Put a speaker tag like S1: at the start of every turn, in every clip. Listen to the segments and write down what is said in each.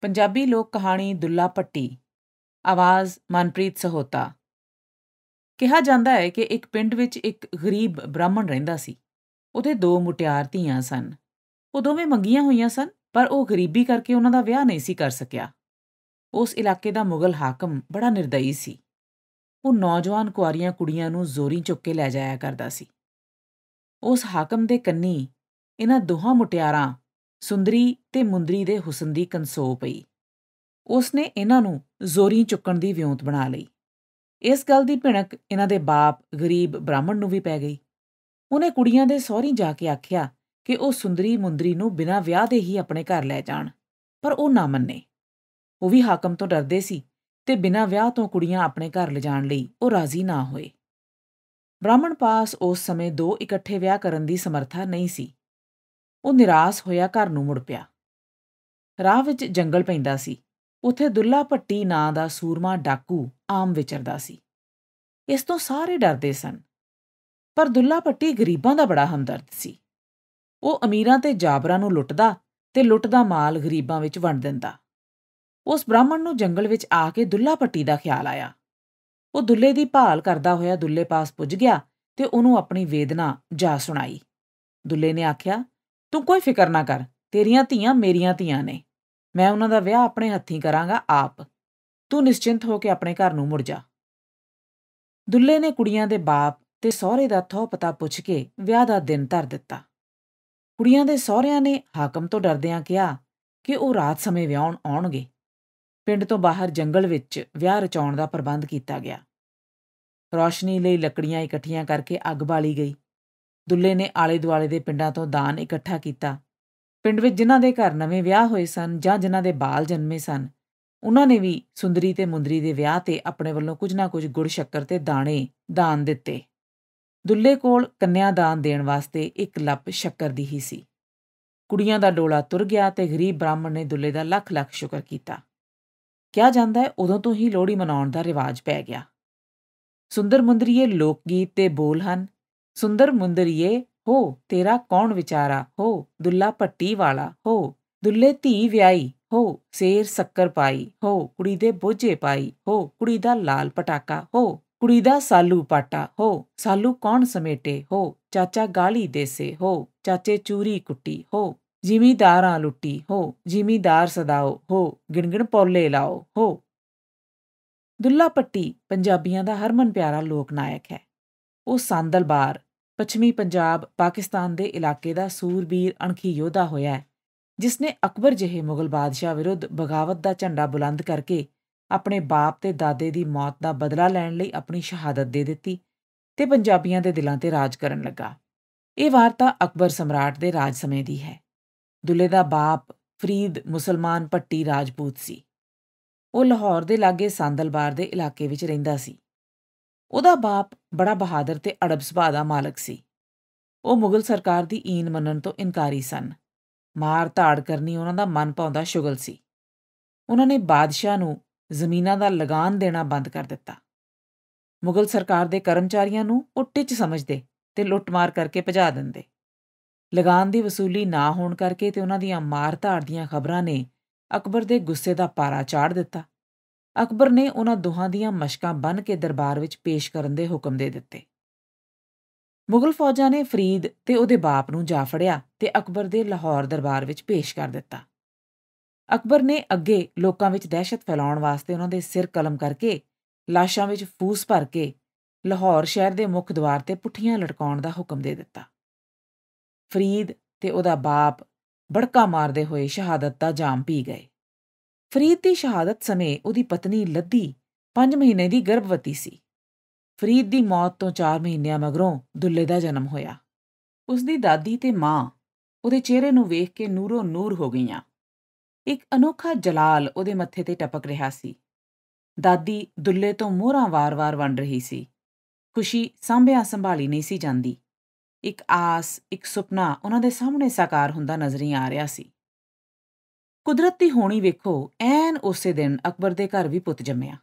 S1: ਪੰਜਾਬੀ ਲੋਕ ਕਹਾਣੀ ਦੁੱਲਾ ਪੱਟੀ ਆਵਾਜ਼ ਮਨਪ੍ਰੀਤ ਸਹੋਤਾ ਕਿਹਾ ਜਾਂਦਾ ਹੈ ਕਿ ਇੱਕ ਪਿੰਡ ਵਿੱਚ ਇੱਕ ਗਰੀਬ ਬ੍ਰਾਹਮਣ ਰਹਿੰਦਾ ਸੀ ਉਹਦੇ ਦੋ ਮੁਟਿਆਰ ਧੀਆਂ ਸਨ ਉਹ ਦੋਵੇਂ ਮੰਗੀਆਂ ਹੋਈਆਂ ਸਨ ਪਰ ਉਹ ਗਰੀਬੀ ਕਰਕੇ ਉਹਨਾਂ ਦਾ ਵਿਆਹ ਨਹੀਂ ਸੀ ਕਰ ਸਕਿਆ ਉਸ ਇਲਾਕੇ ਦਾ ਮੁਗਲ ਹਾਕਮ ਬੜਾ ਨਿਰਦਈ ਸੀ ਉਹ ਨੌਜਵਾਨ ਕੁਆਰੀਆਂ ਕੁੜੀਆਂ ਨੂੰ ਜ਼ੋਰੀ ਚੁੱਕ ਕੇ ਲੈ ਜਾਇਆ ਕਰਦਾ ਸੀ ਉਸ ਹਾਕਮ ਦੇ ਕੰਨੀ ਇਹਨਾਂ ਦੋਹਾਂ ਮੁਟਿਆਰਾਂ ਸੁੰਦਰੀ ਤੇ ਮੁੰਦਰੀ ਦੇ ਹੁਸਨ ਦੀ ਕੰਸੋ ਪਈ ਉਸ ਨੇ ਇਹਨਾਂ ਨੂੰ ਜ਼ੋਰੀ ਚੁੱਕਣ ਦੀ ਵਿਉਂਤ ਬਣਾ ਲਈ ਇਸ ਗੱਲ ਦੀ ਭਿਣਕ ਇਹਨਾਂ ਦੇ ਬਾਪ ਗਰੀਬ ਬ੍ਰਾਹਮਣ ਨੂੰ ਵੀ ਪੈ ਗਈ ਉਹਨੇ ਕੁੜੀਆਂ ਦੇ ਸਹੁਰੀ ਜਾ ਕੇ ਆਖਿਆ ਕਿ ਉਹ ਸੁੰਦਰੀ ਮੁੰਦਰੀ ਨੂੰ ਬਿਨਾਂ ਵਿਆਹ ਦੇ ਹੀ ਆਪਣੇ ਘਰ ਲੈ ਜਾਣ ਪਰ ਉਹ ਨਾ ਮੰਨੇ ਉਹ ਵੀ ਹਾਕਮ ਤੋਂ ਡਰਦੇ ਸੀ ਤੇ ਬਿਨਾਂ ਵਿਆਹ ਤੋਂ ਕੁੜੀਆਂ ਆਪਣੇ ਘਰ ਲਿਜਾਣ ਲਈ ਉਹ ਰਾਜ਼ੀ ਨਾ ਹੋਏ ਬ੍ਰਾਹਮਣ ਪਾਸ ਉਸ ਸਮੇਂ ਦੋ ਇਕੱਠੇ ਵਿਆਹ ਕਰਨ ਦੀ ਸਮਰੱਥਾ ਨਹੀਂ ਸੀ ਉਹ ਨਿਰਾਸ਼ ਹੋਇਆ ਘਰ ਨੂੰ ਮੁੜ ਪਿਆ ਰਾਹ ਵਿੱਚ ਜੰਗਲ ਪੈਂਦਾ ਸੀ ਉੱਥੇ ਦੁੱਲਾ ਭੱਟੀ ਨਾਂ ਦਾ ਸੂਰਮਾ ਡਾਕੂ ਆਮ ਵਿਚਰਦਾ ਸੀ ਇਸ ਤੋਂ ਸਾਰੇ ਡਰਦੇ ਸਨ ਪਰ ਦੁੱਲਾ ਭੱਟੀ ਗਰੀਬਾਂ ਦਾ ਬੜਾ ਹਮਦਰਦ ਸੀ ਉਹ ਅਮੀਰਾਂ ਤੇ ਜਾਬਰਾਂ ਨੂੰ ਲੁੱਟਦਾ ਤੇ ਲੁੱਟਦਾ ਮਾਲ ਗਰੀਬਾਂ ਵਿੱਚ ਵੰਡ ਦਿੰਦਾ ਉਸ ਬ੍ਰਾਹਮਣ ਨੂੰ ਜੰਗਲ ਵਿੱਚ ਆ ਕੇ ਦੁੱਲਾ ਭੱਟੀ ਦਾ ਖਿਆਲ ਆਇਆ ਉਹ ਦੁੱਲੇ ਦੀ ਭਾਲ ਕਰਦਾ ਹੋਇਆ ਦੁੱਲੇ ਪਾਸ ਪੁੱਜ ਗਿਆ ਤੇ ਉਹਨੂੰ ਆਪਣੀ ਵੇਦਨਾ ਜਾ ਸੁਣਾਈ ਦੁੱਲੇ ਨੇ ਆਖਿਆ ਤੂੰ ਕੋਈ ਫਿਕਰ ਨਾ ਕਰ ਤੇਰੀਆਂ ਧੀਆਂ ਮੇਰੀਆਂ ਧੀਆਂ ਨੇ ਮੈਂ ਉਹਨਾਂ ਦਾ ਵਿਆਹ ਆਪਣੇ ਹੱਥੀਂ ਕਰਾਂਗਾ ਆਪ ਤੂੰ ਨਿਸ਼ਚਿੰਤ ਹੋ ਕੇ ਆਪਣੇ ਘਰ ਨੂੰ ਮੁੜ ਜਾ ਦੁੱਲੇ ਨੇ ਕੁੜੀਆਂ ਦੇ ਬਾਪ ਤੇ ਸਹੁਰੇ ਦਾ ਥੋ ਪਤਾ ਪੁੱਛ ਕੇ ਵਿਆਹ ਦਾ ਦਿਨ ਧਰ ਦਿੱਤਾ ਕੁੜੀਆਂ ਦੇ ਸਹੁਰਿਆਂ ਨੇ ਹਾਕਮ ਤੋਂ ਡਰਦਿਆਂ ਕਿਹਾ ਕਿ ਉਹ ਰਾਤ ਸਮੇਂ ਵਿਆਹਣ ਆਉਣਗੇ ਪਿੰਡ ਤੋਂ ਬਾਹਰ ਜੰਗਲ ਵਿੱਚ ਵਿਆਹ ਰਚਾਉਣ ਦਾ ਪ੍ਰਬੰਧ ਕੀਤਾ ਗਿਆ ਰੋਸ਼ਨੀ ਲਈ ਲੱਕੜੀਆਂ ਇਕੱਠੀਆਂ ਕਰਕੇ ਅੱਗ ਬਾਲੀ ਗਈ ਦੁੱਲੇ ਨੇ ਆਲੇ ਦੁਆਲੇ ਦੇ ਪਿੰਡਾਂ ਤੋਂ ਦਾਨ ਇਕੱਠਾ ਕੀਤਾ ਪਿੰਡ ਵਿੱਚ ਜਿਨ੍ਹਾਂ ਦੇ ਘਰ ਨਵੇਂ ਵਿਆਹ ਹੋਏ ਸਨ ਜਾਂ ਜਿਨ੍ਹਾਂ ਦੇ ਬਾਲ ਜਨਮੇ ਸਨ ਉਹਨਾਂ ਨੇ ਵੀ ਸੁੰਦਰੀ ਤੇ ਮੁੰਦਰੀ ਦੇ ਵਿਆਹ ਤੇ ਆਪਣੇ ਵੱਲੋਂ ਕੁਝ ਨਾ ਕੁਝ ਗੁੜ ਸ਼ੱਕਰ ਤੇ ਦਾਣੇ ਦਾਨ ਦਿੱਤੇ ਦੁੱਲੇ ਕੋਲ ਕੰਨਿਆ ਦਾਨ ਦੇਣ ਵਾਸਤੇ ਇੱਕ ਲੱਪ ਸ਼ੱਕਰ ਦੀ ਹੀ ਸੀ ਕੁੜੀਆਂ ਦਾ ਡੋਲਾ ਤੁਰ ਗਿਆ ਤੇ ਗਰੀਬ ਬ੍ਰਾਹਮਣ ਨੇ ਦੁੱਲੇ ਦਾ ਲੱਖ ਲੱਖ ਸ਼ੁਕਰ ਕੀਤਾ ਕਿਹਾ ਜਾਂਦਾ ਹੈ ਉਦੋਂ ਤੋਂ ਹੀ ਲੋਹੜੀ ਮਨਾਉਣ ਦਾ ਰਿਵਾਜ ਪੈ ਗਿਆ ਸੁੰਦਰ ਮੁੰਦਰੀਏ ਲੋਕ ਗੀਤ ਤੇ ਬੋਲ ਹਨ ਸੁੰਦਰ ਮੁੰਦਰੀਏ ਹੋ ਤੇਰਾ ਕੌਣ ਵਿਚਾਰਾ ਹੋ ਦੁੱਲਾ ਪੱਟੀ ਵਾਲਾ ਹੋ ਦੁੱਲੇ ਧੀ ਵਿਆਈ ਹੋ ਸੇਰ ਸ਼ੱਕਰ ਪਾਈ ਹੋ ਕੁੜੀ ਦੇ ਬੋਝੇ ਪਾਈ ਹੋ ਕੁੜੀ ਦਾ ਲਾਲ ਪਟਾਕਾ ਹੋ ਕੁੜੀ ਦਾ ਸਾਲੂ ਪਾਟਾ ਹੋ ਸਾਲੂ ਕੌਣ ਸਮੇਟੇ ਹੋ ਚਾਚਾ ਗਾਲੀ ਦੇਸੇ ਹੋ ਚਾਚੇ ਚੂਰੀ ਕੁੱਟੀ ਹੋ ਜ਼ਿਮੀਦਾਰਾਂ ਲੁੱਟੀ ਹੋ ਜ਼ਿਮੀਦਾਰ ਸਦਾਓ ਹੋ ਗਿਣਗਿਣ ਪੌਲੇ ਲਾਓ ਹੋ ਦੁੱਲਾ ਪੱਟੀ ਪੰਜਾਬੀਆਂ ਦਾ ਹਰਮਨ ਪਿਆਰਾ ਲੋਕ ਨਾਇਕ ਹੈ ਉਹ ਸੰਦਲਬਾਰ ਪੱਛਮੀ ਪੰਜਾਬ ਪਾਕਿਸਤਾਨ ਦੇ ਇਲਾਕੇ ਦਾ ਸੂਰਬੀਰ ਅਣਖੀ ਯੋਧਾ ਹੋਇਆ ਹੈ ਜਿਸ ਨੇ ਅਕਬਰ ਜਿਹੇ ਮੁਗਲ ਬਾਦਸ਼ਾਹ ਵਿਰੁੱਧ ਬਗਾਵਤ ਦਾ ਝੰਡਾ ਬੁਲੰਦ ਕਰਕੇ ਆਪਣੇ ਬਾਪ ਤੇ ਦਾਦੇ ਦੀ ਮੌਤ ਦਾ ਬਦਲਾ ਲੈਣ ਲਈ ਆਪਣੀ ਸ਼ਹਾਦਤ ਦੇ ਦਿੱਤੀ ਤੇ ਪੰਜਾਬੀਆਂ ਦੇ ਦਿਲਾਂ ਤੇ ਰਾਜ ਕਰਨ ਲੱਗਾ ਇਹ ਵਾਰਤਾ ਅਕਬਰ ਸਮਰਾਟ ਦੇ ਰਾਜ ਸਮੇਂ ਦੀ ਹੈ ਦੁੱਲੇ ਦਾ ਬਾਪ ਫਰੀਦ ਮੁਸਲਮਾਨ ਪੱਟੀ ਰਾਜਪੂਤ ਸੀ ਉਹ ਲਾਹੌਰ ਦੇ ਲਾਗੇ ਸੰਦਲਬਾਰ ਦੇ ਇਲਾਕੇ ਵਿੱਚ ਰਹਿੰਦਾ ਸੀ ਉਹਦਾ ਬਾਪ ਬੜਾ ਬਹਾਦਰ ਤੇ ਅੜਬ ਸੁਭਾਅ ਦਾ ਮਾਲਕ ਸੀ ਉਹ ਮੁਗਲ ਸਰਕਾਰ ਦੀ ਈਨ ਮੰਨਣ ਤੋਂ ਇਨਕਾਰੀ ਸਨ ਮਾਰ ਧਾੜ ਕਰਨੀ ਉਹਨਾਂ ਦਾ ਮਨ ਪਾਉਂਦਾ ਸ਼ੁਗਲ ਸੀ ਉਹਨਾਂ ਨੇ ਬਾਦਸ਼ਾਹ ਨੂੰ ਜ਼ਮੀਨਾਂ ਦਾ ਲਗਾਨ ਦੇਣਾ ਬੰਦ ਕਰ ਦਿੱਤਾ ਮੁਗਲ ਸਰਕਾਰ ਦੇ ਕਰਮਚਾਰੀਆਂ ਨੂੰ ਉਹ ਟਿੱਚ ਸਮਝਦੇ ਤੇ ਲੁੱਟਮਾਰ ਕਰਕੇ ਭਜਾ ਦਿੰਦੇ ਲਗਾਨ ਦੀ ਵਸੂਲੀ ਨਾ ਹੋਣ ਕਰਕੇ ਤੇ ਉਹਨਾਂ ਦੀਆਂ ਮਾਰ ਧਾੜ ਦੀਆਂ ਖਬਰਾਂ ਨੇ ਅਕਬਰ ਦੇ ਗੁੱਸੇ ਦਾ ਪਾਰਾ ਚਾੜ ਦਿੱਤਾ ਅਕਬਰ ਨੇ ਉਹਨਾਂ ਦੋਹਾਂ ਦੀਆਂ ਮਸ਼ਕਾਂ ਬੰਨ ਕੇ ਦਰਬਾਰ ਵਿੱਚ ਪੇਸ਼ ਕਰਨ ਦੇ ਹੁਕਮ ਦੇ ਦਿੱਤੇ ਮੁਗਲ ਫੌਜਾਂ ਨੇ ਫਰੀਦ ਤੇ ਉਹਦੇ ਬਾਪ ਨੂੰ ਜਾ ਫੜਿਆ ਤੇ ਅਕਬਰ ਦੇ ਲਾਹੌਰ ਦਰਬਾਰ ਵਿੱਚ ਪੇਸ਼ ਕਰ ਦਿੱਤਾ ਅਕਬਰ ਨੇ ਅੱਗੇ ਲੋਕਾਂ ਵਿੱਚ ਦਹਿਸ਼ਤ ਫੈਲਾਉਣ ਵਾਸਤੇ ਉਹਨਾਂ ਦੇ ਸਿਰ ਕਲਮ ਕਰਕੇ ਲਾਸ਼ਾਂ ਵਿੱਚ ਫੂਸ ਭਰ ਕੇ ਲਾਹੌਰ ਸ਼ਹਿਰ ਦੇ ਮੁੱਖ ਦਵਾਰ ਤੇ ਪੁੱਠੀਆਂ ਲਟਕਾਉਣ ਦਾ ਹੁਕਮ ਦੇ ਦਿੱਤਾ ਫਰੀਦ ਤੇ ਉਹਦਾ ਬਾਪ ਬੜਕਾ ਮਾਰਦੇ ਹੋਏ ਸ਼ਹਾਦਤ ਦਾ ਜਾਮ ਪੀ ਗਏ ਫਰੀਦ ਦੀ ਸ਼ਹਾਦਤ ਸਮੇਂ ਉਹਦੀ ਪਤਨੀ ਲੱਦੀ 5 ਮਹੀਨੇ ਦੀ ਗਰਭਵਤੀ ਸੀ ਫਰੀਦ ਦੀ ਮੌਤ ਤੋਂ 4 ਮਹੀਨਿਆਂ ਮਗਰੋਂ ਦੁੱਲੇ ਦਾ ਜਨਮ ਹੋਇਆ ਉਸ ਦੀ ਦਾਦੀ ਤੇ ਮਾਂ ਉਹਦੇ ਚਿਹਰੇ ਨੂੰ ਵੇਖ ਕੇ ਨੂਰੋ ਨੂਰ ਹੋ ਗਈਆਂ ਇੱਕ ਅਨੋਖਾ ਜਲਾਲ ਉਹਦੇ ਮੱਥੇ ਤੇ ਟਪਕ ਰਿਹਾ ਸੀ ਦਾਦੀ ਦੁੱਲੇ ਤੋਂ ਮੋਹਰਾਂ ਵਾਰ-ਵਾਰ ਵੰਡ ਰਹੀ ਸੀ ਖੁਸ਼ੀ ਸਾਂਭਿਆ ਸੰਭਾਲੀ ਨਹੀਂ ਸੀ ਜਾਂਦੀ ਇੱਕ ਆਸ ਇੱਕ ਸੁਪਨਾ ਉਹਨਾਂ ਦੇ ਸਾਹਮਣੇ ਸਾਕਾਰ ਹੁੰਦਾ ਨਜ਼ਰੀ ਆ ਰਿਹਾ ਸੀ ਕੁਦਰਤ ਦੀ ਹੋਣੀ ਵੇਖੋ ਐਨ ਉਸੇ ਦਿਨ ਅਕਬਰ ਦੇ ਘਰ ਵੀ ਪੁੱਤ ਜੰਮਿਆ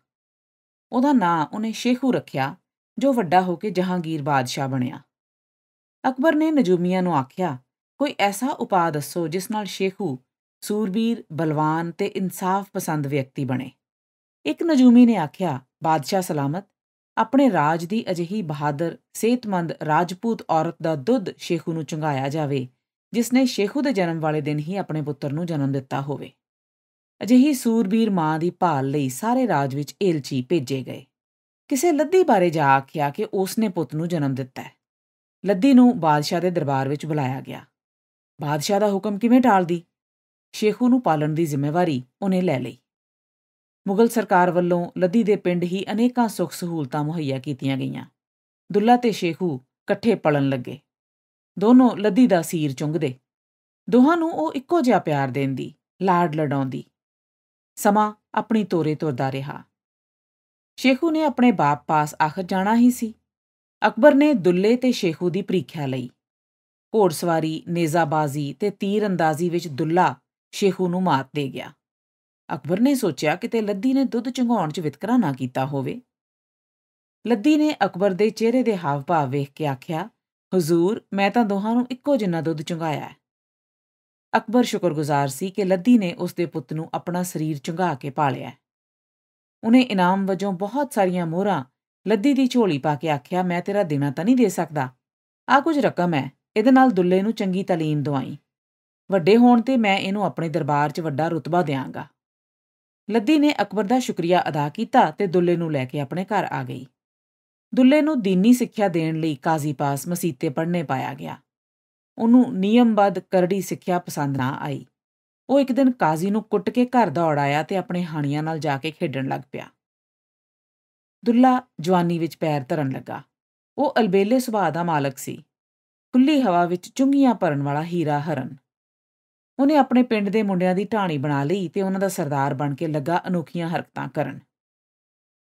S1: ਉਹਦਾ ਨਾਂ ਉਹਨੇ ਸ਼ੇਖੂ ਰੱਖਿਆ ਜੋ ਵੱਡਾ ਹੋ ਕੇ ਜਹਾਂਗੀਰ ਬਾਦਸ਼ਾਹ ਬਣਿਆ ਅਕਬਰ ਨੇ ਨਜੂਮੀਆਂ ਨੂੰ ਆਖਿਆ ਕੋਈ ਐਸਾ ਉਪਾਅ ਦੱਸੋ ਜਿਸ ਨਾਲ ਸ਼ੇਖੂ ਸੂਰਬੀਰ ਬਲਵਾਨ ਤੇ ਇਨਸਾਫ ਪਸੰਦ ਵਿਅਕਤੀ ਬਣੇ ਇੱਕ ਨਜੂਮੀ ਨੇ ਆਖਿਆ ਬਾਦਸ਼ਾਹ ਸਲਾਮਤ ਆਪਣੇ ਰਾਜ ਦੀ ਅਜਿਹੀ ਬਹਾਦਰ ਸਿਹਤਮੰਦ ਰਾਜਪੂਤ ਔਰਤ ਦਾ ਦੁੱਧ ਸ਼ੇਖੂ ਨੂੰ ਚੁੰਗਾਇਆ ਜਾਵੇ ਜਿਸ ਨੇ ਸ਼ੇਖੂ ਦੇ ਜਨਮ ਵਾਲੇ ਦਿਨ ਹੀ ਆਪਣੇ ਪੁੱਤਰ ਨੂੰ ਜਨਮ ਦਿੱਤਾ ਹੋਵੇ ਅਜਿਹੀ ਸੂਰਬੀਰ ਮਾਂ ਦੀ ਭਾਲ ਲਈ ਸਾਰੇ ਰਾਜ ਵਿੱਚ ਏਲਚੀ ਭੇਜੇ ਗਏ ਕਿਸੇ ਲੱਦੀ ਬਾਰੇ ਜਾ ਆਖਿਆ ਕਿ ਉਸ ਨੇ ਪੁੱਤ ਨੂੰ ਜਨਮ ਦਿੱਤਾ ਹੈ ਲੱਦੀ ਨੂੰ ਬਾਦਸ਼ਾਹ ਦੇ ਦਰਬਾਰ ਵਿੱਚ ਬੁਲਾਇਆ ਗਿਆ ਬਾਦਸ਼ਾਹ ਦਾ ਹੁਕਮ ਕਿਵੇਂ ਟਾਲਦੀ ਸ਼ੇਖੂ ਨੂੰ ਪਾਲਣ ਦੀ ਜ਼ਿੰਮੇਵਾਰੀ ਉਹਨੇ ਲੈ ਲਈ ਮੁਗਲ ਸਰਕਾਰ ਵੱਲੋਂ ਲੱਦੀ ਦੇ ਪਿੰਡ ਹੀ ਅਨੇਕਾਂ ਸੁੱਖ ਸਹੂਲਤਾਂ ਮੁਹੱਈਆ ਕੀਤੀਆਂ ਗਈਆਂ ਦੁੱਲਾ ਤੇ ਸ਼ੇਖੂ ਇਕੱਠੇ ਪਲਣ ਲੱਗੇ ਦੋਨੋਂ ਲੱਦੀ ਦਾ ਸੀਰ ਚੁੰਗਦੇ ਦੋਹਾਂ ਨੂੰ ਉਹ ਇੱਕੋ ਜਿਹਾ ਪਿਆਰ ਦੇਂਦੀ ਲਾੜ ਲੜਾਉਂਦੀ ਸਮਾਂ ਆਪਣੀ ਤੋਰੇ ਤੁਰਦਾ ਰਿਹਾ ਸ਼ੇਖੂ ਨੇ ਆਪਣੇ ਬਾਪ ਪਾਸ ਆਖਰ ਜਾਣਾ ਹੀ ਸੀ ਅਕਬਰ ਨੇ ਦੁੱਲੇ ਤੇ ਸ਼ੇਖੂ ਦੀ ਪ੍ਰੀਖਿਆ ਲਈ ਘੋੜਸਵਾਰੀ ਨੇਜ਼ਾਬਾਜ਼ੀ ਤੇ ਤੀਰ ਅੰਦਾਜ਼ੀ ਵਿੱਚ ਦੁੱਲਾ ਸ਼ੇਖੂ ਨੂੰ ਮਾਤ ਦੇ ਗਿਆ ਅਕਬਰ ਨੇ ਸੋਚਿਆ ਕਿਤੇ ਲੱਦੀ ਨੇ ਦੁੱਧ ਚੰਗਾਉਣ 'ਚ ਵਿਤਕਰਾ ਨਾ ਕੀਤਾ ਹੋਵੇ ਲੱਦੀ ਨੇ ਅਕਬਰ ਦੇ ਚਿਹਰੇ ਦੇ ਹਾਵ-ਭਾਵ ਵੇਖ ਕੇ ਆਖਿਆ ਹਜ਼ੂਰ ਮੈਂ ਤਾਂ ਦੋਹਾਂ ਨੂੰ ਇੱਕੋ ਜਿੰਨਾ ਦੁੱਧ ਚੁੰਗਾਇਆ ਅਕਬਰ ਸ਼ੁਕਰਗੁਜ਼ਾਰ ਸੀ ਕਿ ਲੱਦੀ ਨੇ ਉਸ ਦੇ ਪੁੱਤ ਨੂੰ ਆਪਣਾ ਸਰੀਰ ਚੁੰਗਾ ਕੇ ਪਾਲਿਆ ਉਹਨੇ ਇਨਾਮ ਵਜੋਂ ਬਹੁਤ ਸਾਰੀਆਂ ਮੋਹਰਾਂ ਲੱਦੀ ਦੀ ਝੋਲੀ ਪਾ ਕੇ ਆਖਿਆ ਮੈਂ ਤੇਰਾ ਦੇਣਾ ਤਾਂ ਨਹੀਂ ਦੇ ਸਕਦਾ ਆ ਕੁਝ ਰਕਮ ਹੈ ਇਹਦੇ ਨਾਲ ਦੁੱਲੇ ਨੂੰ ਚੰਗੀ ਤਾਲੀਮ ਦਵਾਈ ਵੱਡੇ ਹੋਣ ਤੇ ਮੈਂ ਇਹਨੂੰ ਆਪਣੇ ਦਰਬਾਰ 'ਚ ਵੱਡਾ ਰੁਤਬਾ ਦੇਵਾਂਗਾ ਲੱਦੀ ਨੇ ਅਕਬਰ ਦਾ ਸ਼ੁਕਰੀਆ ਅਦਾ ਕੀਤਾ ਤੇ ਦੁੱਲੇ ਨੂੰ ਲੈ ਕੇ ਆਪਣੇ ਘਰ ਆ ਗਈ ਦੁੱਲੇ ਨੂੰ دینی ਸਿੱਖਿਆ ਦੇਣ ਲਈ ਕਾਜ਼ੀ ਪਾਸ ਮਸੀਤੇ ਪੜਨੇ ਪਾਇਆ ਗਿਆ ਉਹਨੂੰ ਨਿਯਮਬੱਧ ਕਰੜੀ ਸਿੱਖਿਆ ਪਸੰਦ ਨਾ ਆਈ ਉਹ ਇੱਕ ਦਿਨ ਕਾਜ਼ੀ ਨੂੰ ਕੁੱਟ ਕੇ ਘਰ ਦੌੜ ਆਇਆ ਤੇ ਆਪਣੇ ਹਾਣੀਆਂ ਨਾਲ ਜਾ ਕੇ ਖੇਡਣ ਲੱਗ ਪਿਆ ਦੁੱਲਾ ਜਵਾਨੀ ਵਿੱਚ ਪੈਰ ਧਰਨ ਲੱਗਾ ਉਹ ਅਲਬੇਲੇ ਸੁਭਾਅ ਦਾ ਮਾਲਕ ਸੀ ਖੁੱਲੀ ਹਵਾ ਵਿੱਚ ਚੁੰਗੀਆਂ ਭਰਨ ਵਾਲਾ ਹੀਰਾ ਹਰਨ ਉਹਨੇ ਆਪਣੇ ਪਿੰਡ ਦੇ ਮੁੰਡਿਆਂ ਦੀ ਢਾਣੀ ਬਣਾ ਲਈ ਤੇ ਉਹਨਾਂ ਦਾ ਸਰਦਾਰ ਬਣ ਕੇ ਲੱਗਾ ਅਨੋਖੀਆਂ ਹਰਕਤਾਂ ਕਰਨ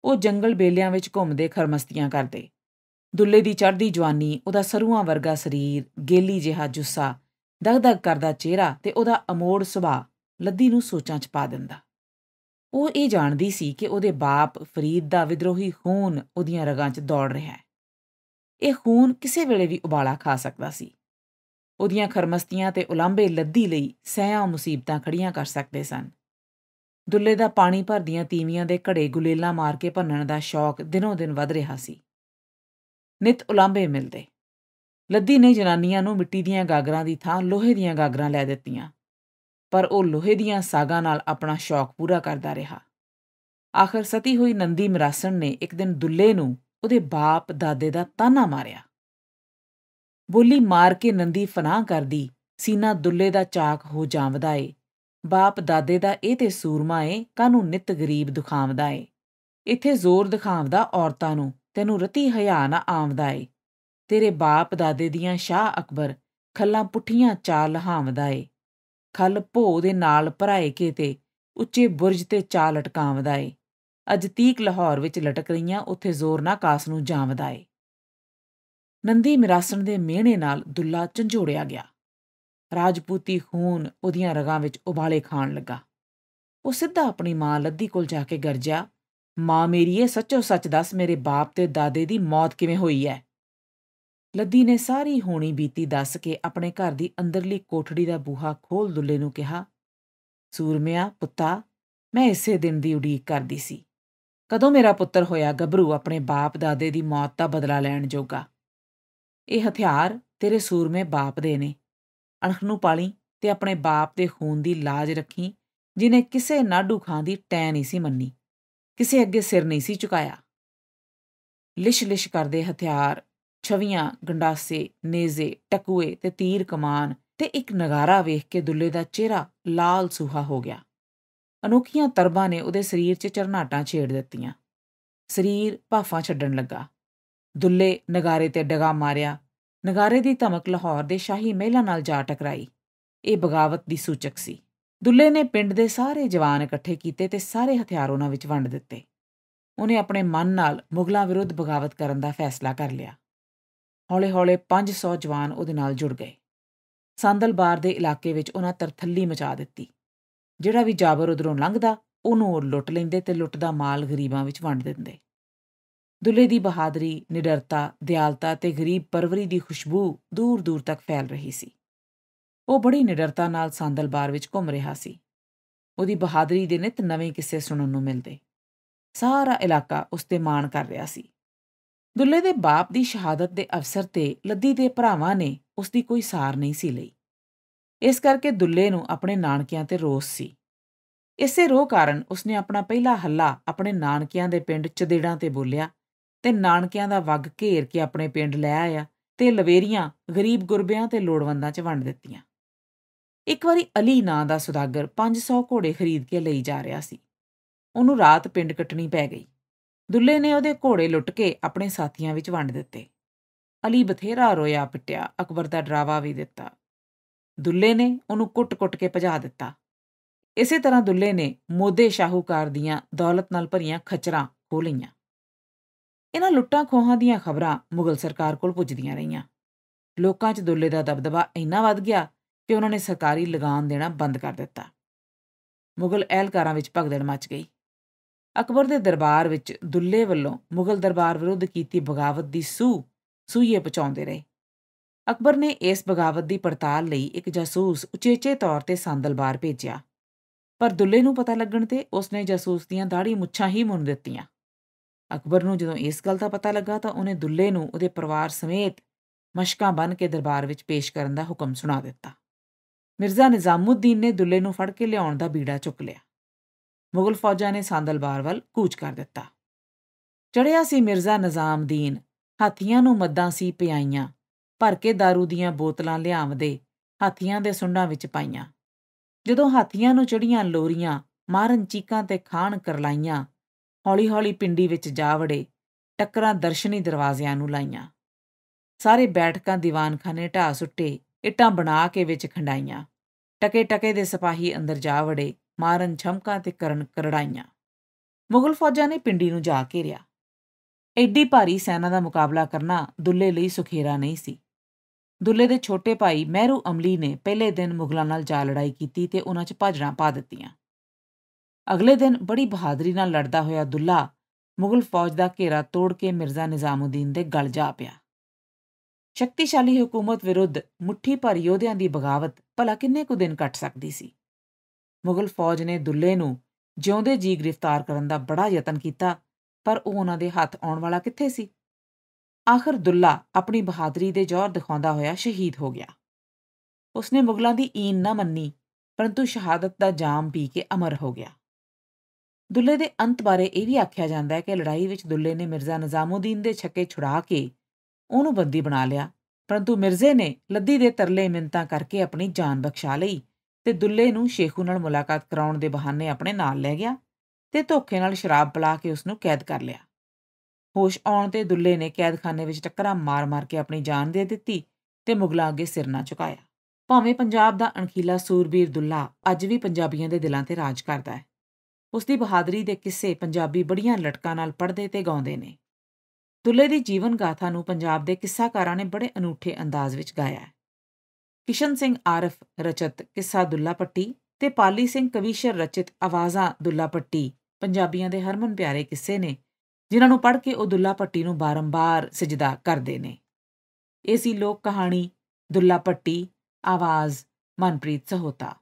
S1: ਉਹ ਜੰਗਲ ਬੇਲਿਆਂ ਵਿੱਚ ਘੁੰਮਦੇ ਖਰਮਸਤੀਆਂ ਕਰਦੇ ਦੁੱਲੇ ਦੀ ਚੜ੍ਹਦੀ ਜਵਾਨੀ ਉਹਦਾ ਸਰੂਆਂ ਵਰਗਾ ਸਰੀਰ ਗੇਲੀ ਜਿਹਾ ਜੁੱਸਾ ਦਗਦਗ ਕਰਦਾ ਚਿਹਰਾ ਤੇ ਉਹਦਾ ਅਮੋੜ ਸੁਭਾਅ ਲੱਦੀ ਨੂੰ ਸੋਚਾਂ 'ਚ ਪਾ ਦਿੰਦਾ ਉਹ ਇਹ ਜਾਣਦੀ ਸੀ ਕਿ ਉਹਦੇ ਬਾਪ ਫਰੀਦ ਦਾ ਵਿਦਰੋਹੀ ਖੂਨ ਉਹਦੀਆਂ ਰਗਾਂ 'ਚ ਦੌੜ ਰਿਹਾ ਹੈ ਇਹ ਖੂਨ ਕਿਸੇ ਵੇਲੇ ਵੀ ਉਬਾਲਾ ਖਾ ਸਕਦਾ ਸੀ ਉਹਦੀਆਂ ਖਰਮਸਤੀਆਂ ਤੇ ਉਲਾਂਬੇ ਲੱਦੀ ਲਈ ਸੈਆਂ ਮੁਸੀਬਤਾਂ ਖੜੀਆਂ ਕਰ ਸਕਦੇ ਸਨ ਦੁੱਲੇ ਦਾ ਪਾਣੀ ਭਰਦੀਆਂ ਤੀਵੀਆਂ ਦੇ ਘੜੇ ਗੁਲੇਲਾ ਮਾਰ ਕੇ ਭੰਨਣ ਦਾ ਸ਼ੌਕ ਦਿਨੋਂ ਦਿਨ ਵੱਧ ਰਿਹਾ ਸੀ ਨਿਤ ਉਲਾਂਭੇ ਮਿਲਦੇ ਲੱਦੀ ਨੇ ਜਨਾਨੀਆਂ ਨੂੰ ਮਿੱਟੀ ਦੀਆਂ ਗਾਗਰਾਂ ਦੀ ਥਾਂ ਲੋਹੇ ਦੀਆਂ ਗਾਗਰਾਂ ਲੈ ਦਿੱਤੀਆਂ ਪਰ ਉਹ ਲੋਹੇ ਦੀਆਂ ਸਾਗਾ ਨਾਲ ਆਪਣਾ ਸ਼ੌਕ ਪੂਰਾ ਕਰਦਾ ਰਿਹਾ ਆਖਰ ਸਤੀ ਹੋਈ ਨੰਦੀ ਮਰਾਸਣ ਨੇ ਇੱਕ ਦਿਨ ਦੁੱਲੇ ਨੂੰ ਉਹਦੇ ਬਾਪ ਦਾਦੇ ਦਾ ਤਾਨਾ ਮਾਰਿਆ ਬੋਲੀ ਮਾਰ ਕੇ ਨੰਦੀ ਫਨਾਹ ਕਰਦੀ ਸੀਨਾ ਦੁੱਲੇ ਦਾ ਚਾਕ ਹੋ ਜਾਂਵਦਾ ਏ ਬਾਪ ਦਾਦੇ ਦਾ ਇਹ ਤੇ ਸੂਰਮਾ ਏ ਕਾਨੂੰ ਨਿਤ ਗਰੀਬ ਦੁਖਾਵਦਾ ਏ ਇੱਥੇ ਜ਼ੋਰ ਦਿਖਾਵਦਾ ਔਰਤਾਂ ਨੂੰ ਤੈਨੂੰ ਰਤੀ ਹਿਆ ਨਾ ਆਵਦਾ ਏ ਤੇਰੇ ਬਾਪ ਦਾਦੇ ਦੀਆਂ ਸ਼ਾਹ ਅਕਬਰ ਖੱਲਾਂ ਪੁੱਠੀਆਂ ਚਾਲ ਲਹਾਵਦਾ ਏ ਖੱਲ ਭੋ ਦੇ ਨਾਲ ਭਰਾਏ ਕੇ ਤੇ ਉੱਚੇ ਬੁਰਜ ਤੇ ਚਾਲ ਲਟਕਾਵਦਾ ਏ ਅੱਜ ਤੀਕ ਲਾਹੌਰ ਵਿੱਚ ਲਟਕ ਰਹੀਆਂ ਉੱਥੇ ਜ਼ੋਰ ਨਾ ਕਾਸ ਨੂੰ ਜਾਵਦਾ ਏ ਨੰਦੀ ਮਿਰਾਸਣ ਦੇ ਮਿਹਣੇ ਨਾਲ ਦੁੱਲਾ ਝੰਜੋੜਿਆ ਗਿਆ ਰਾਜਪੂਤੀ ਖੂਨ ਉਹਦੀਆਂ ਰਗਾਂ ਵਿੱਚ ਉਬਾਲੇ ਖਾਣ ਲੱਗਾ ਉਹ ਸਿੱਧਾ ਆਪਣੀ ਮਾਂ ਲੱਦੀ ਕੋਲ ਜਾ ਕੇ ਗਰਜਿਆ ਮਾਂ ਮੇਰੀ ਇਹ ਸੱਚੋ ਸੱਚ ਦੱਸ ਮੇਰੇ ਬਾਪ ਤੇ ਦਾਦੇ ਦੀ ਮੌਤ ਕਿਵੇਂ ਹੋਈ ਹੈ ਲੱਦੀ ਨੇ ਸਾਰੀ ਹੋਣੀ ਬੀਤੀ ਦੱਸ ਕੇ ਆਪਣੇ ਘਰ ਦੀ ਅੰਦਰਲੀ ਕੋਠੜੀ ਦਾ ਬੂਹਾ ਖੋਲ ਦੁੱਲੇ ਨੂੰ ਕਿਹਾ ਸੂਰਮਿਆ ਪੁੱਤਾ ਮੈਂ ਇਸੇ ਦਿਨ ਦੀ ਉਡੀਕ ਕਰਦੀ ਸੀ ਕਦੋਂ ਮੇਰਾ ਪੁੱਤਰ ਹੋਇਆ ਗੱਭਰੂ ਆਪਣੇ ਬਾਪ ਦਾਦੇ ਦੀ ਮੌਤ ਦਾ ਬਦਲਾ ਲੈਣ ਜੋਗਾ ਇਹ ਹਥਿਆਰ ਤੇਰੇ ਸੂਰਮੇ ਬਾਪ ਦੇ ਨੇ ਅਣਖ ਨੂੰ ਪਾਲੀ ਤੇ ਆਪਣੇ ਬਾਪ ਦੇ ਖੂਨ ਦੀ ਲਾਜ ਰੱਖੀ ਜਿਨੇ ਕਿਸੇ ਨਾਡੂ ਖਾਂ ਦੀ ਟੈ ਨਹੀਂ ਸੀ ਮੰਨੀ ਕਿਸੇ ਅੱਗੇ ਸਿਰ ਨਹੀਂ ਸੀ ਝੁਕਾਇਆ ਲਿਸ਼-ਲਿਸ਼ ਕਰਦੇ ਹਥਿਆਰ ਛਵੀਆਂ ਗੰਡਾਸੇ ਨੇਜ਼ੇ ਟਕੂਏ ਤੇ ਤੀਰ ਕਮਾਨ ਤੇ ਇੱਕ ਨਗਾਰਾ ਵੇਖ ਕੇ ਦੁੱਲੇ ਦਾ ਚਿਹਰਾ ਲਾਲ ਸੁਹਾ ਹੋ ਗਿਆ ਅਨੋਖੀਆਂ ਤਰਬਾਂ ਨੇ ਉਹਦੇ ਸਰੀਰ 'ਚ ਚਰਨਾਟਾਂ ਛੇੜ ਦਿੱਤੀਆਂ ਸਰੀਰ ਭਾਫਾਂ ਛੱਡਣ ਲੱਗਾ ਦੁੱਲੇ ਨਗਾਰੇ ਤੇ ਡਗਾ ਮਾਰਿਆ ਨਗਾਰੇ ਦੀ ਧਮਕ ਲਾਹੌਰ ਦੇ ਸ਼ਾਹੀ ਮਹਿਲਾਂ ਨਾਲ ਜਾ ਟਕਰਾਈ ਇਹ ਬਗਾਵਤ ਦੀ ਸੂਚਕ ਸੀ ਦੁੱਲੇ ਨੇ ਪਿੰਡ ਦੇ ਸਾਰੇ ਜਵਾਨ ਇਕੱਠੇ ਕੀਤੇ ਤੇ ਸਾਰੇ ਹਥਿਆਰ ਉਹਨਾਂ ਵਿੱਚ ਵੰਡ ਦਿੱਤੇ ਉਹਨੇ ਆਪਣੇ ਮਨ ਨਾਲ ਮੁਗਲਾਂ ਵਿਰੁੱਧ ਬਗਾਵਤ ਕਰਨ ਦਾ ਫੈਸਲਾ ਕਰ ਲਿਆ ਹੌਲੇ-ਹੌਲੇ 500 ਜਵਾਨ ਉਹਦੇ ਨਾਲ ਜੁੜ ਗਏ ਸੰਦਲਬਾਰ ਦੇ ਇਲਾਕੇ ਵਿੱਚ ਉਹਨਾਂ ਤਰਥੱਲੀ ਮਚਾ ਦਿੱਤੀ ਜਿਹੜਾ ਵੀ ਜਾਬਰ ਉਧਰੋਂ ਲੰਘਦਾ ਉਹਨੂੰ ਉਹ ਲੁੱਟ ਲੈਂਦੇ ਤੇ ਲੁੱਟ ਦਾ ਮਾਲ ਗਰੀਬਾਂ ਵਿੱਚ ਵੰਡ ਦਿੰਦੇ ਦੁੱਲੇ ਦੀ ਬਹਾਦਰੀ ਨਿਡਰਤਾ ਦਿਆਲਤਾ ਤੇ ਗਰੀਬ ਪਰਵਰੀ ਦੀ ਖੁਸ਼ਬੂ ਦੂਰ ਦੂਰ ਤੱਕ ਫੈਲ ਰਹੀ ਸੀ ਉਹ ਬੜੀ ਨਿਡਰਤਾ ਨਾਲ ਸਾਂਦਲ ਬਾਰ ਵਿੱਚ ਘੁੰਮ ਰਿਹਾ ਸੀ ਉਹਦੀ ਬਹਾਦਰੀ ਦੇ ਨਿਤ ਨਵੇਂ ਕਿੱਸੇ ਸੁਣਨ ਨੂੰ ਮਿਲਦੇ ਸਾਰਾ ਇਲਾਕਾ ਉਸ ਤੇ ਮਾਣ ਕਰ ਰਿਹਾ ਸੀ ਦੁੱਲੇ ਦੇ ਬਾਪ ਦੀ ਸ਼ਹਾਦਤ ਦੇ ਅਵਸਰ ਤੇ ਲੱਦੀ ਦੇ ਭਰਾਵਾਂ ਨੇ ਉਸ ਦੀ ਕੋਈ ਸਾਰ ਨਹੀਂ ਸੀ ਲਈ ਇਸ ਕਰਕੇ ਦੁੱਲੇ ਨੂੰ ਆਪਣੇ ਨਾਨਕਿਆਂ ਤੇ ਰੋਸ ਸੀ ਇਸੇ ਰੋਹ ਕਾਰਨ ਉਸਨੇ ਆਪਣਾ ਪਹਿਲਾ ਹੱਲਾ ਆਪਣੇ ਨਾਨਕਿਆਂ ਦੇ ਪਿੰਡ ਚਦੇੜਾਂ ਤੇ ਬੋਲਿਆ ਤੇ ਨਾਨਕਿਆਂ ਦਾ ਵਗ ਘੇਰ ਕੇ ਆਪਣੇ ਪਿੰਡ ਲੈ ਆਇਆ ਤੇ ਲਵੇਰੀਆਂ ਗਰੀਬ ਗੁਰਬਿਆਂ ਤੇ ਲੋੜਵੰਦਾਂ 'ਚ ਵੰਡ ਦਿੱਤੀਆਂ ਇੱਕ ਵਾਰੀ ਅਲੀ ਨਾਂ ਦਾ ਸੁਦਾਗਰ 500 ਘੋੜੇ ਖਰੀਦ ਕੇ ਲਈ ਜਾ ਰਿਹਾ ਸੀ ਉਹਨੂੰ ਰਾਤ ਪਿੰਡ ਕੱਟਣੀ ਪੈ ਗਈ ਦੁੱਲੇ ਨੇ ਉਹਦੇ ਘੋੜੇ ਲੁੱਟ ਕੇ ਆਪਣੇ ਸਾਥੀਆਂ ਵਿੱਚ ਵੰਡ ਦਿੱਤੇ ਅਲੀ ਬਥੇਰਾ ਰੋਇਆ ਪਟਿਆ ਅਕਬਰ ਦਾ ਡਰਾਵਾ ਵੀ ਦਿੱਤਾ ਦੁੱਲੇ ਨੇ ਉਹਨੂੰ ਕੁੱਟ-ਕੁੱਟ ਕੇ ਭਜਾ ਦਿੱਤਾ ਇਸੇ ਤਰ੍ਹਾਂ ਦੁੱਲੇ ਨੇ ਮੋਦੇ ਸ਼ਾਹੂਕਾਰ ਦੀਆਂ ਦੌਲਤ ਨਾਲ ਭਰੀਆਂ ਖਚਰਾਂ ਖੋ ਲਈਆਂ ਇਹਨਾਂ ਲੁੱਟਾਂ ਖੋਹਾਂ ਦੀਆਂ ਖਬਰਾਂ ਮੁਗਲ ਸਰਕਾਰ ਕੋਲ ਪੁੱਜਦੀਆਂ ਰਹੀਆਂ ਲੋਕਾਂ 'ਚ ਦੁੱਲੇ ਦਾ ਦਬਦਬਾ ਇੰਨਾ ਵੱਧ ਗਿਆ ਕਿ ਉਹਨਾਂ ਨੇ ਸਰਕਾਰੀ ਲਗਾਨ ਦੇਣਾ ਬੰਦ ਕਰ ਦਿੱਤਾ ਮੁਗਲ ਅਹਿਲਕਾਰਾਂ ਵਿੱਚ ਭਗਦੜ ਮਚ ਗਈ ਅਕਬਰ ਦੇ ਦਰਬਾਰ ਵਿੱਚ ਦੁੱਲੇ ਵੱਲੋਂ ਮੁਗਲ ਦਰਬਾਰ ਵਿਰੁੱਧ ਕੀਤੀ ਬਗਾਵਤ ਦੀ ਸੂ ਸੂਈਏ ਪਹੁੰਚਾਉਂਦੇ ਰਹੇ ਅਕਬਰ ਨੇ ਇਸ ਬਗਾਵਤ ਦੀ ਪੜਤਾਲ ਲਈ ਇੱਕ ਜਾਸੂਸ ਉਚੇਚੇ ਤੌਰ ਤੇ ਸੰਦਲਬਾਰ ਭੇਜਿਆ ਪਰ ਦੁੱਲੇ ਨੂੰ ਪਤਾ ਲੱਗਣ ਤੇ ਉਸਨੇ ਜਾਸੂਸ ਦੀਆਂ ਦਾੜੀ ਮੁੱਛਾਂ ਹੀ ਮੁੰਨ ਦਿੱਤੀਆਂ ਅਕਬਰ ਨੂੰ ਜਦੋਂ ਇਸ ਗੱਲ ਦਾ ਪਤਾ ਲੱਗਾ ਤਾਂ ਉਹਨੇ ਦੁੱਲੇ ਨੂੰ ਉਹਦੇ ਪਰਿਵਾਰ ਸਮੇਤ ਮਸ਼ਕਾਂ ਬਨ ਕੇ ਦਰਬਾਰ ਵਿੱਚ ਪੇਸ਼ ਕਰਨ ਦਾ ਹੁਕਮ ਸੁਣਾ ਦਿੱਤਾ ਮਿਰਜ਼ਾ ਨਿਜ਼ਾਮੂਦੀਨ ਨੇ ਦੁੱਲੇ ਨੂੰ ਫੜ ਕੇ ਲਿਆਉਣ ਦਾ ਬੀੜਾ ਚੁੱਕ ਲਿਆ ਮੁਗਲ ਫੌਜਾਂ ਨੇ ਸਾਂਦਲਬਾਰ ਵੱਲ ਕੂਚ ਕਰ ਦਿੱਤਾ ਚੜਿਆ ਸੀ ਮਿਰਜ਼ਾ ਨਿਜ਼ਾਮਦੀਨ ਹਾਥੀਆਂ ਨੂੰ ਮੱਦਾਂ ਸੀ ਪਿਆਈਆਂ ਭਰ ਕੇ दारू ਦੀਆਂ ਬੋਤਲਾਂ ਲਿਆਵਦੇ ਹਾਥੀਆਂ ਦੇ ਸੁੰਡਾਂ ਵਿੱਚ ਪਾਈਆਂ ਜਦੋਂ ਹਾਥੀਆਂ ਨੂੰ ਚੜੀਆਂ ਲੋਰੀਆਂ ਮਾਰਨ ਚੀਕਾਂ ਤੇ ਖਾਣ ਕਰਲਾਈਆਂ ਹੌਲੀ-ਹੌਲੀ ਪਿੰਡੀ ਵਿੱਚ ਜਾ ਵੜੇ ਟੱਕਰਾਂ ਦਰਸ਼ਨੀ ਦਰਵਾਜ਼ਿਆਂ ਨੂੰ ਲਾਈਆਂ ਸਾਰੇ ਬੈਠਕਾਂ ਦੀਵਾਨਖਾਨੇ ਢਾ ਸੁੱਟੇ ਇੱਟਾਂ ਬਣਾ ਕੇ ਵਿੱਚ ਖੰਡਾਈਆਂ ਟਕੇ-ਟਕੇ ਦੇ ਸਿਪਾਹੀ ਅੰਦਰ ਜਾ ਵੜੇ ਮਾਰਨ ਛਮਕਾਂ ਤੇ ਕਰਨ ਕਰੜਾਈਆਂ ਮੁਗਲ ਫੌਜਾਂ ਨੇ ਪਿੰਡੀ ਨੂੰ ਜਾ ਕੇ ਰਿਆ ਐਡੀ ਭਾਰੀ ਸੈਨਾ ਦਾ ਮੁਕਾਬਲਾ ਕਰਨਾ ਦੁੱਲੇ ਲਈ ਸੁਖੇਰਾ ਨਹੀਂ ਸੀ ਦੁੱਲੇ ਦੇ ਛੋਟੇ ਭਾਈ ਮਹਿਰੂ ਅਮਲੀ ਨੇ ਪਹਿਲੇ ਦਿਨ ਮੁਗਲਾਂ ਨਾਲ ਜਾ ਲੜਾਈ ਕੀਤੀ ਤੇ ਉਹਨਾਂ 'ਚ ਭਾਜੜਾਂ ਪਾ ਦਿੱਤੀਆਂ ਅਗਲੇ ਦਿਨ ਬੜੀ ਬਹਾਦਰੀ ਨਾਲ ਲੜਦਾ ਹੋਇਆ ਦੁੱਲਾ ਮੁਗਲ ਫੌਜ ਦਾ ਘੇਰਾ ਤੋੜ ਕੇ ਮਿਰਜ਼ਾ ਨਿਜ਼ਾਮਉਦੀਨ ਦੇ ਗਲ ਜਾ ਪਿਆ ਸ਼ਕਤੀਸ਼ਾਲੀ ਹਕੂਮਤ ਵਿਰੁੱਧ ਮੁਠੀ ਭਰ ਯੋਧਿਆਂ ਦੀ ਬਗਾਵਤ ਭਲਾ ਕਿੰਨੇ ਕੁ ਦਿਨ ਕੱਟ ਸਕਦੀ ਸੀ ਮੁਗਲ ਫੌਜ ਨੇ ਦੁੱਲੇ ਨੂੰ ਜਿਉਂਦੇ ਜੀ ਗ੍ਰਿਫਤਾਰ ਕਰਨ ਦਾ ਬੜਾ ਯਤਨ ਕੀਤਾ ਪਰ ਉਹ ਉਹਨਾਂ ਦੇ ਹੱਥ ਆਉਣ ਵਾਲਾ ਕਿੱਥੇ ਸੀ ਆਖਰ ਦੁੱਲਾ ਆਪਣੀ ਬਹਾਦਰੀ ਦੇ ਜ਼ੋਰ ਦਿਖਾਉਂਦਾ ਹੋਇਆ ਸ਼ਹੀਦ ਹੋ ਗਿਆ ਉਸਨੇ ਮੁਗਲਾਂ ਦੀ ਈਨ ਨਾ ਮੰਨੀ ਪਰੰਤੂ ਸ਼ਹਾਦਤ ਦਾ ਜਾਮ ਪੀ ਕੇ ਅਮਰ ਹੋ ਗਿਆ ਦੁੱਲੇ ਦੇ ਅੰਤ ਬਾਰੇ ਇਹ ਵੀ ਆਖਿਆ ਜਾਂਦਾ ਹੈ ਕਿ ਲੜਾਈ ਵਿੱਚ ਦੁੱਲੇ ਨੇ ਮਿਰਜ਼ਾ ਨਿਜ਼ਾਮੂਦੀਨ ਦੇ ਛੱਕੇ ਛੁੜਾ ਕੇ ਉਹਨੂੰ ਬੰਦੀ ਬਣਾ ਲਿਆ ਪਰੰਤੂ ਮਿਰਜ਼ੇ ਨੇ ਲੱਦੀ ਦੇ ਤਰਲੇ ਮਿੰਤਾ ਕਰਕੇ ਆਪਣੀ ਜਾਨ ਬਖਸ਼ਾ ਲਈ ਤੇ ਦੁੱਲੇ ਨੂੰ ਸ਼ੇਖੂ ਨਾਲ ਮੁਲਾਕਾਤ ਕਰਾਉਣ ਦੇ ਬਹਾਨੇ ਆਪਣੇ ਨਾਲ ਲੈ ਗਿਆ ਤੇ ਧੋਖੇ ਨਾਲ ਸ਼ਰਾਬ ਪਲਾ ਕੇ ਉਸ ਨੂੰ ਕੈਦ ਕਰ ਲਿਆ ਹੋਸ਼ ਆਉਣ ਤੇ ਦੁੱਲੇ ਨੇ ਕੈਦਖਾਨੇ ਵਿੱਚ ਟੱਕਰਾਂ ਮਾਰ-ਮਾਰ ਕੇ ਆਪਣੀ ਜਾਨ ਦੇ ਦਿੱਤੀ ਤੇ ਮੁਗਲਾਂ ਅੱਗੇ ਸਿਰ ਨਾ ਝੁਕਾਇਆ ਭਾਵੇਂ ਪੰਜਾਬ ਦਾ ਅਣਖੀਲਾ ਸੂਰਬੀਰ ਦੁੱਲਾ ਅੱਜ ਵੀ ਪੰਜਾਬੀਆਂ ਦੇ ਦਿਲਾਂ ਤੇ ਰਾਜ ਕਰਦਾ ਹੈ ਉਸ ਦੀ ਬਹਾਦਰੀ ਦੇ ਕਿੱਸੇ ਪੰਜਾਬੀ ਬੜੀਆਂ ਲੜਕਾਂ ਨਾਲ ਪੜਦੇ ਤੇ ਗਾਉਂਦੇ ਨੇ ਦੁੱਲੇ ਦੀ ਜੀਵਨ ਗਾਥਾ ਨੂੰ ਪੰਜਾਬ ਦੇ ਕਿੱਸਾਕਾਰਾਂ ਨੇ ਬੜੇ ਅਨੂਠੇ ਅੰਦਾਜ਼ ਵਿੱਚ ਗਾਇਆ ਹੈ ਕਿਸ਼ਨ ਸਿੰਘ ਆਰਫ ਰਚਿਤ ਕਿੱਸਾ ਦੁੱਲਾ ਪੱਟੀ ਤੇ ਪਾਲੀ ਸਿੰਘ ਕਵੀਸ਼ਰ ਰਚਿਤ ਆਵਾਜ਼ਾਂ ਦੁੱਲਾ ਪੱਟੀ ਪੰਜਾਬੀਆਂ ਦੇ ਹਰਮਨ ਪਿਆਰੇ ਕਿੱਸੇ ਨੇ ਜਿਨ੍ਹਾਂ ਨੂੰ ਪੜ੍ਹ ਕੇ ਉਹ ਦੁੱਲਾ ਪੱਟੀ ਨੂੰ ਬਾਰੰਬਾਰ ਸਜਦਾ ਕਰਦੇ ਨੇ ਇਸੀ ਲੋਕ ਕਹਾਣੀ ਦੁੱਲਾ ਪੱਟੀ ਆਵਾਜ਼ ਮਨਪ੍ਰੀਤ ਸਹੋਤਾ